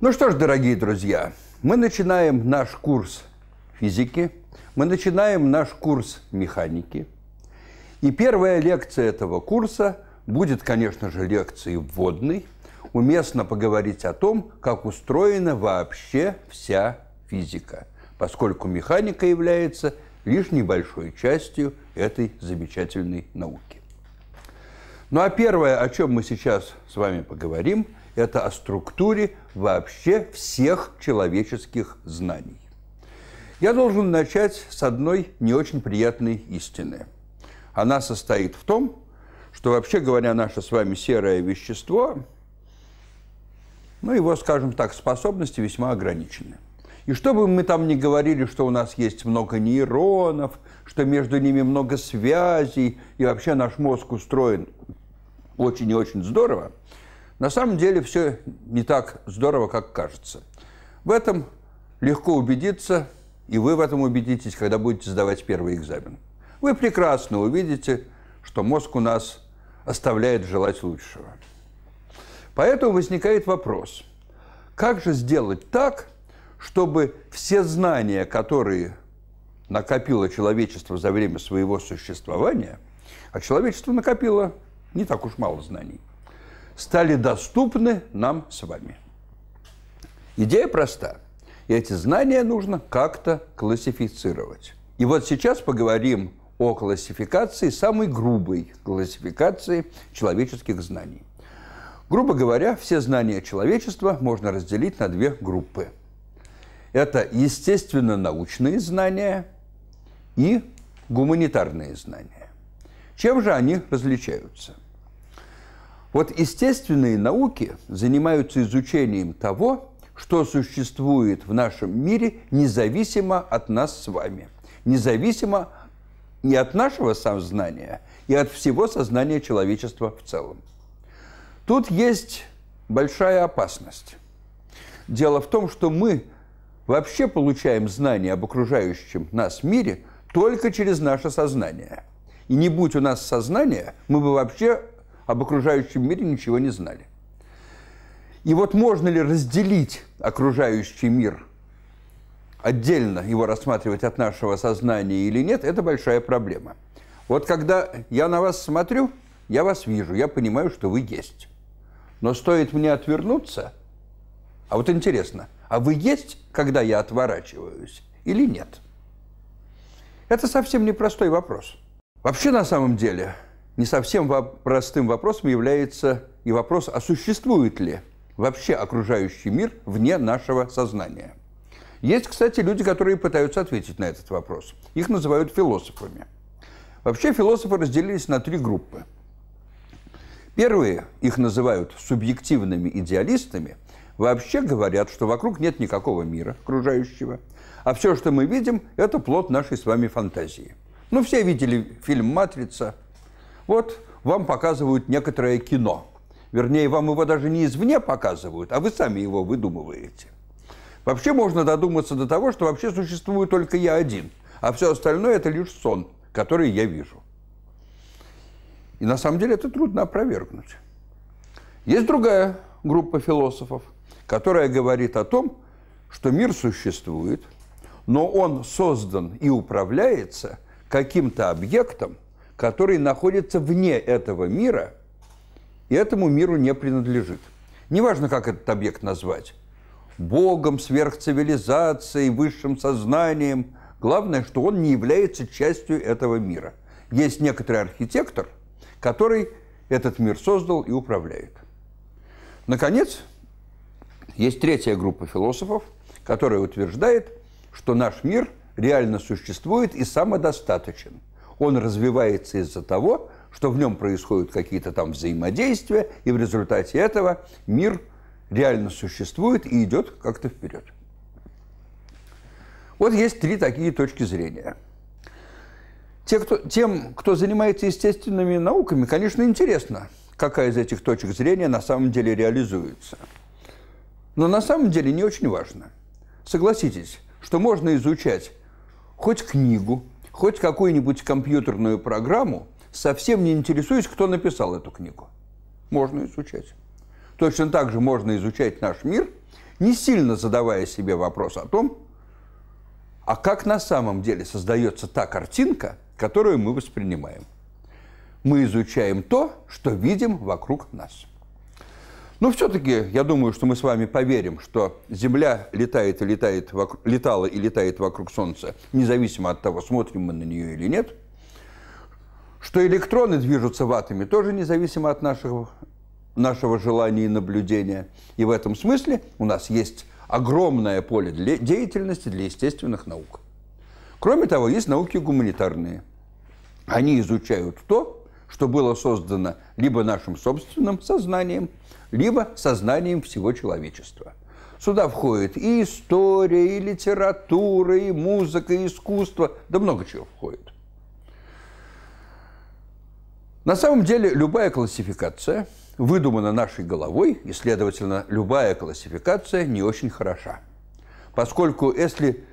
Ну что ж, дорогие друзья, мы начинаем наш курс физики, мы начинаем наш курс механики. И первая лекция этого курса будет, конечно же, лекцией вводной. Уместно поговорить о том, как устроена вообще вся физика, поскольку механика является лишь небольшой частью этой замечательной науки. Ну а первое, о чем мы сейчас с вами поговорим – это о структуре вообще всех человеческих знаний. Я должен начать с одной не очень приятной истины. Она состоит в том, что вообще говоря, наше с вами серое вещество, ну, его, скажем так, способности весьма ограничены. И что бы мы там ни говорили, что у нас есть много нейронов, что между ними много связей, и вообще наш мозг устроен очень и очень здорово, на самом деле все не так здорово, как кажется. В этом легко убедиться, и вы в этом убедитесь, когда будете сдавать первый экзамен. Вы прекрасно увидите, что мозг у нас оставляет желать лучшего. Поэтому возникает вопрос, как же сделать так, чтобы все знания, которые накопило человечество за время своего существования, а человечество накопило не так уж мало знаний – стали доступны нам с вами. Идея проста. И эти знания нужно как-то классифицировать. И вот сейчас поговорим о классификации, самой грубой классификации человеческих знаний. Грубо говоря, все знания человечества можно разделить на две группы. Это естественно-научные знания и гуманитарные знания. Чем же они различаются – вот естественные науки занимаются изучением того, что существует в нашем мире независимо от нас с вами, независимо не от нашего сознания и от всего сознания человечества в целом. Тут есть большая опасность. Дело в том, что мы вообще получаем знания об окружающем нас мире только через наше сознание. И не будь у нас сознания, мы бы вообще об окружающем мире ничего не знали. И вот можно ли разделить окружающий мир, отдельно его рассматривать от нашего сознания или нет, это большая проблема. Вот когда я на вас смотрю, я вас вижу, я понимаю, что вы есть. Но стоит мне отвернуться, а вот интересно, а вы есть, когда я отворачиваюсь или нет? Это совсем непростой вопрос. Вообще, на самом деле, не совсем простым вопросом является и вопрос, а существует ли вообще окружающий мир вне нашего сознания. Есть, кстати, люди, которые пытаются ответить на этот вопрос. Их называют философами. Вообще философы разделились на три группы. Первые их называют субъективными идеалистами, вообще говорят, что вокруг нет никакого мира окружающего, а все, что мы видим, это плод нашей с вами фантазии. Ну, все видели фильм «Матрица», вот вам показывают некоторое кино. Вернее, вам его даже не извне показывают, а вы сами его выдумываете. Вообще можно додуматься до того, что вообще существую только я один, а все остальное – это лишь сон, который я вижу. И на самом деле это трудно опровергнуть. Есть другая группа философов, которая говорит о том, что мир существует, но он создан и управляется каким-то объектом – который находится вне этого мира и этому миру не принадлежит. Неважно, как этот объект назвать. Богом, сверхцивилизацией, высшим сознанием. Главное, что он не является частью этого мира. Есть некоторый архитектор, который этот мир создал и управляет. Наконец, есть третья группа философов, которая утверждает, что наш мир реально существует и самодостаточен – он развивается из-за того, что в нем происходят какие-то там взаимодействия, и в результате этого мир реально существует и идет как-то вперед. Вот есть три такие точки зрения. Те, кто, тем, кто занимается естественными науками, конечно, интересно, какая из этих точек зрения на самом деле реализуется. Но на самом деле не очень важно. Согласитесь, что можно изучать хоть книгу, хоть какую-нибудь компьютерную программу, совсем не интересуюсь, кто написал эту книгу. Можно изучать. Точно так же можно изучать наш мир, не сильно задавая себе вопрос о том, а как на самом деле создается та картинка, которую мы воспринимаем. Мы изучаем то, что видим вокруг нас. Но ну, все-таки я думаю, что мы с вами поверим, что Земля летает и летает, вокруг, летала и летает вокруг Солнца, независимо от того, смотрим мы на нее или нет. Что электроны движутся в атоме, тоже независимо от нашего, нашего желания и наблюдения. И в этом смысле у нас есть огромное поле для деятельности для естественных наук. Кроме того, есть науки гуманитарные. Они изучают то, что было создано либо нашим собственным сознанием, либо сознанием всего человечества. Сюда входит и история, и литература, и музыка, и искусство, да много чего входит. На самом деле любая классификация выдумана нашей головой, и, следовательно, любая классификация не очень хороша. Поскольку если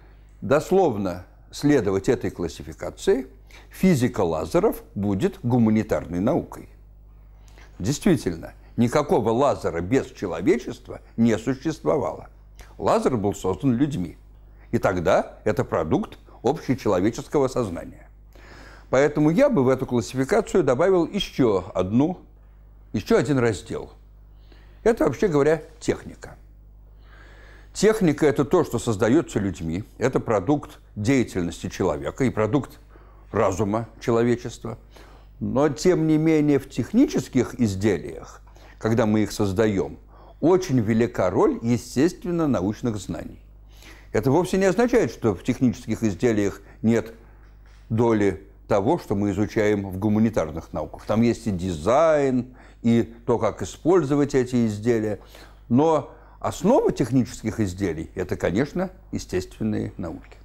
дословно следовать этой классификации – Физика лазеров будет гуманитарной наукой. Действительно, никакого лазера без человечества не существовало. Лазер был создан людьми. И тогда это продукт общечеловеческого сознания. Поэтому я бы в эту классификацию добавил еще одну, еще один раздел. Это, вообще говоря, техника. Техника – это то, что создается людьми, это продукт деятельности человека и продукт разума человечества. Но, тем не менее, в технических изделиях, когда мы их создаем, очень велика роль, естественно, научных знаний. Это вовсе не означает, что в технических изделиях нет доли того, что мы изучаем в гуманитарных науках. Там есть и дизайн, и то, как использовать эти изделия. Но основа технических изделий – это, конечно, естественные науки.